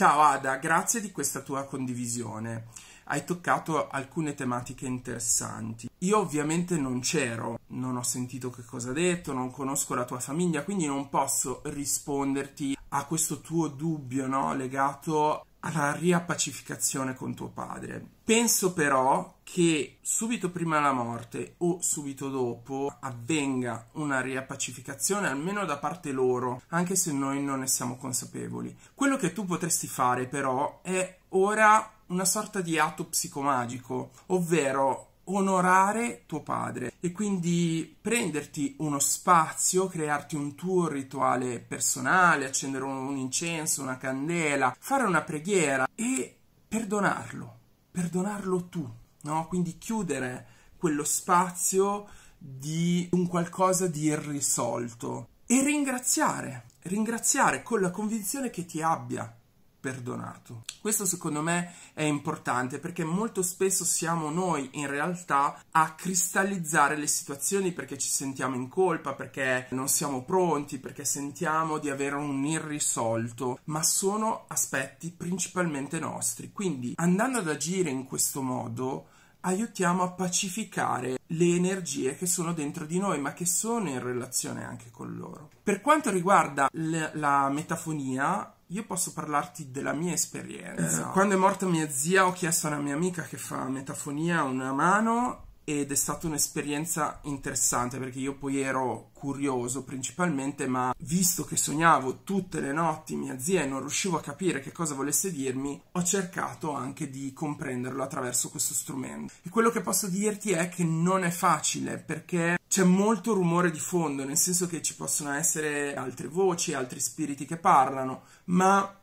Ciao Ada, grazie di questa tua condivisione. Hai toccato alcune tematiche interessanti. Io ovviamente non c'ero, non ho sentito che cosa ha detto, non conosco la tua famiglia, quindi non posso risponderti a questo tuo dubbio no, legato alla riappacificazione con tuo padre. Penso però che subito prima della morte o subito dopo avvenga una riappacificazione almeno da parte loro, anche se noi non ne siamo consapevoli. Quello che tu potresti fare però è ora una sorta di atto psicomagico, ovvero onorare tuo padre e quindi prenderti uno spazio, crearti un tuo rituale personale, accendere un incenso, una candela, fare una preghiera e perdonarlo, perdonarlo tu, no? Quindi chiudere quello spazio di un qualcosa di irrisolto e ringraziare, ringraziare con la convinzione che ti abbia perdonato. Questo secondo me è importante perché molto spesso siamo noi in realtà a cristallizzare le situazioni perché ci sentiamo in colpa, perché non siamo pronti, perché sentiamo di avere un irrisolto, ma sono aspetti principalmente nostri. Quindi andando ad agire in questo modo aiutiamo a pacificare le energie che sono dentro di noi, ma che sono in relazione anche con loro. Per quanto riguarda la metafonia, io posso parlarti della mia esperienza. Eh, quando è morta mia zia ho chiesto a una mia amica che fa metafonia una mano ed è stata un'esperienza interessante perché io poi ero curioso principalmente, ma visto che sognavo tutte le notti mia zia e non riuscivo a capire che cosa volesse dirmi, ho cercato anche di comprenderlo attraverso questo strumento. E quello che posso dirti è che non è facile perché c'è molto rumore di fondo, nel senso che ci possono essere altre voci, altri spiriti che parlano, ma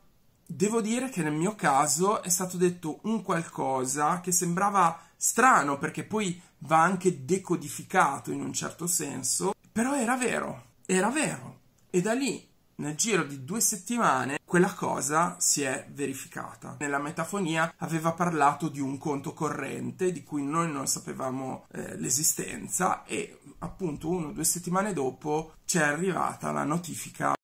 devo dire che nel mio caso è stato detto un qualcosa che sembrava strano perché poi va anche decodificato in un certo senso, però era vero, era vero. E da lì, nel giro di due settimane, quella cosa si è verificata. Nella metafonia aveva parlato di un conto corrente di cui noi non sapevamo eh, l'esistenza e appunto uno o due settimane dopo ci è arrivata la notifica